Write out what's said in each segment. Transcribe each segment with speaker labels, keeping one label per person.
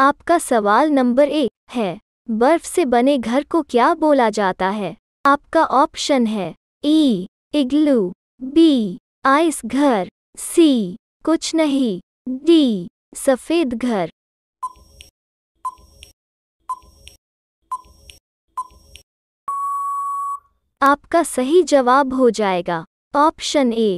Speaker 1: आपका सवाल नंबर एक है बर्फ से बने घर को क्या बोला जाता है आपका ऑप्शन है ई इग्लू बी आइस घर सी कुछ नहीं डी सफेद घर आपका सही जवाब हो जाएगा ऑप्शन ए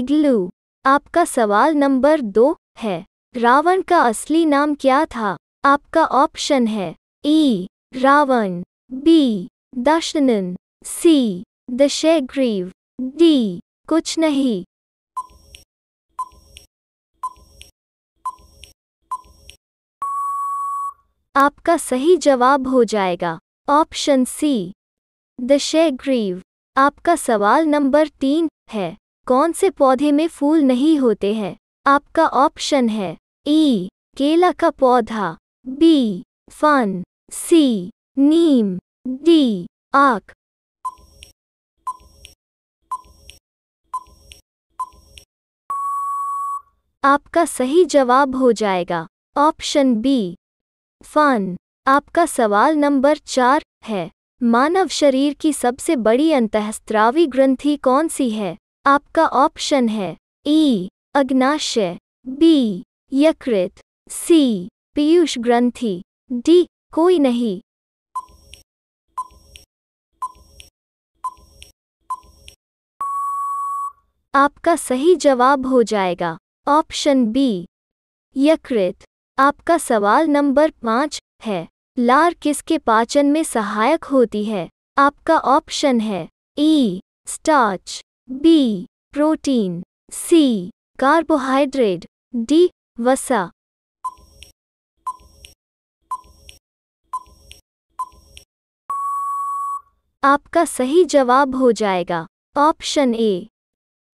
Speaker 1: इग्लू आपका सवाल नंबर दो है रावण का असली नाम क्या था आपका ऑप्शन है A e, Ravan B Dashanan C Dashagriv D कुछ नहीं आपका सही जवाब हो जाएगा ऑप्शन सी दशग्रीव आपका सवाल नंबर तीन है कौन से पौधे में फूल नहीं होते हैं आपका ऑप्शन है ई e, केला का पौधा बी फन सी नीम डी आक आपका सही जवाब हो जाएगा ऑप्शन बी फन आपका सवाल नंबर चार है मानव शरीर की सबसे बड़ी अंतःस्त्रावी ग्रंथि कौन सी है आपका ऑप्शन है ई e, अग्नाशय बी यकृत सी पीयूष ग्रंथि डी कोई नहीं आपका सही जवाब हो जाएगा ऑप्शन बी यकृत आपका सवाल नंबर पाँच है लार किसके पाचन में सहायक होती है आपका ऑप्शन है A starch B protein C carbohydrate D वसा आपका सही जवाब हो जाएगा ऑप्शन ए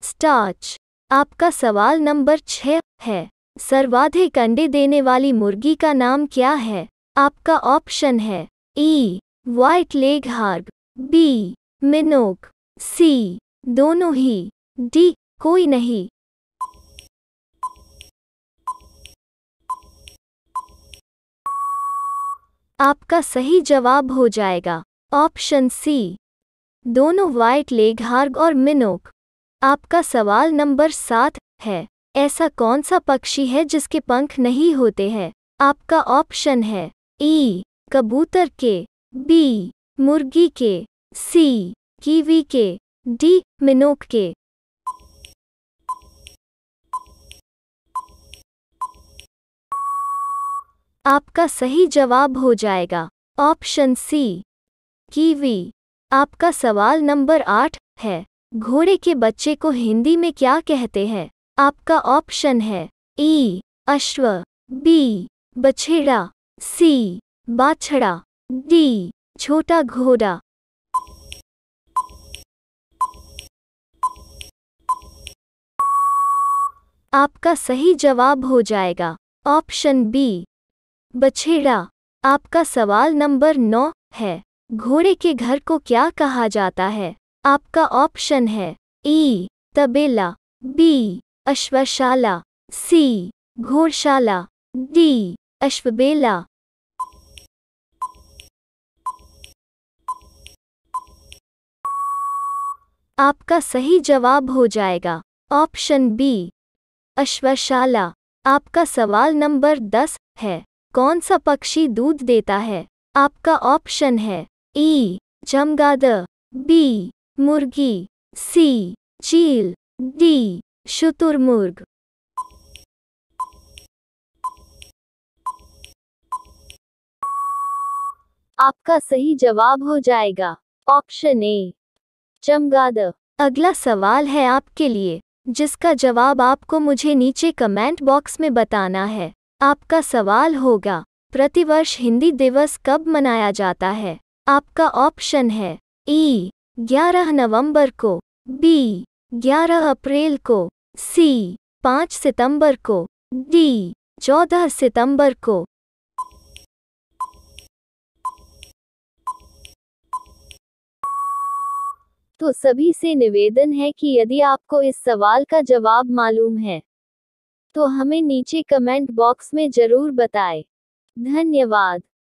Speaker 1: स्टार्च आपका सवाल नंबर छह है सर्वाधिक अंडे देने वाली मुर्गी का नाम क्या है आपका ऑप्शन है ई व्हाइट लेग हार्ग बी मिनोक सी दोनों ही डी कोई नहीं आपका सही जवाब हो जाएगा ऑप्शन सी दोनों व्हाइट लेग हार्ग और मिनोक आपका सवाल नंबर सात है ऐसा कौन सा पक्षी है जिसके पंख नहीं होते हैं आपका ऑप्शन है ई कबूतर के बी मुर्गी के सी कीवी के डी मिनोक के आपका सही जवाब हो जाएगा ऑप्शन सी कीवी आपका सवाल नंबर आठ है घोड़े के बच्चे को हिंदी में क्या कहते हैं आपका ऑप्शन है ई अश्व बी बछेड़ा सी बाछड़ा डी छोटा घोड़ा आपका सही जवाब हो जाएगा ऑप्शन बी बछेड़ा आपका सवाल नंबर नौ है घोड़े के घर को क्या कहा जाता है आपका ऑप्शन है ई तबेला बी अश्वशाला सी घोड़शाला डी अश्वबेला आपका सही जवाब हो जाएगा ऑप्शन बी अश्वशाला आपका सवाल नंबर दस है कौन सा पक्षी दूध देता है आपका ऑप्शन है ई जमगाद बी मुर्गी सी चील डी शुतुरमुर्ग आपका सही जवाब हो जाएगा ऑप्शन ए चमगाद अगला सवाल है आपके लिए जिसका जवाब आपको मुझे नीचे कमेंट बॉक्स में बताना है आपका सवाल होगा प्रतिवर्ष हिंदी दिवस कब मनाया जाता है आपका ऑप्शन है ई ग्यारह नवंबर को बी ग्यारह अप्रैल को सी पाँच सितंबर को डी चौदह सितंबर को तो सभी से निवेदन है कि यदि आपको इस सवाल का जवाब मालूम है तो हमें नीचे कमेंट बॉक्स में जरूर बताएं। धन्यवाद